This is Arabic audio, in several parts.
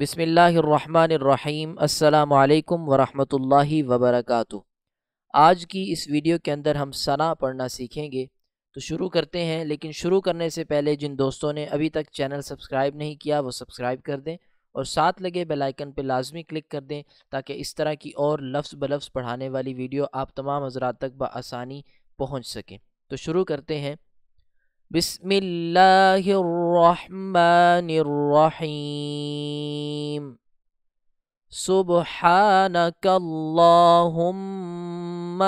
بسم اللہ الرحمن الرحیم السلام علیکم ورحمۃ اللہ وبرکاتہ آج کی اس ویڈیو کے اندر ہم ثنا پڑھنا سیکھیں گے تو شروع کرتے ہیں لیکن شروع کرنے سے پہلے جن دوستوں نے ابھی تک چینل سبسکرائب نہیں کیا وہ سبسکرائب کر دیں اور ساتھ لگے بیل آئیکن پہ لازمی کلک کر دیں تاکہ اس طرح کی اور لفظ بلفظ پڑھانے والی ویڈیو آپ تمام حضرات تک بآسانی پہنچ سکیں تو شروع کرتے ہیں بسم الله الرحمن الرحيم سبحانك اللهم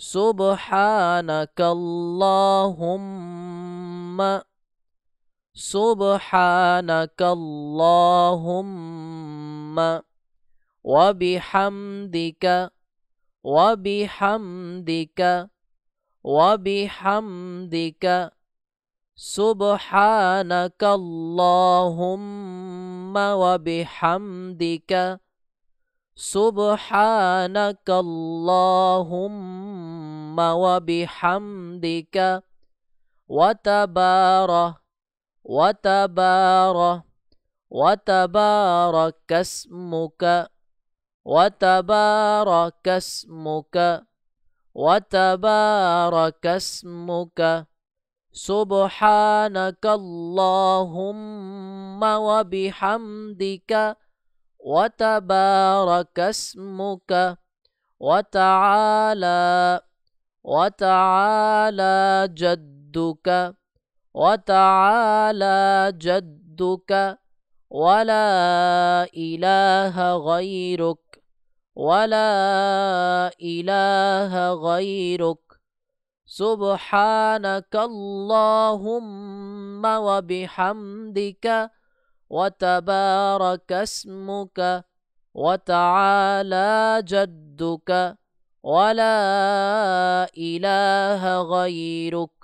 سبحانك اللهم سبحانك اللهم وبحمدك وبحمدك وبحمدك سبحانك اللهم وبحمدك سبحانك اللهم وبحمدك وتبارك وتبارك وتبارك اسمك وتبارك اسمك وتبارك اسمك سبحانك اللهم وبحمدك وتبارك اسمك وتعالى وتعالى جدك وتعالى جدك ولا إله غيرك ولا إله غيرك سبحانك اللهم وبحمدك وتبارك اسمك وتعالى جدك ولا إله غيرك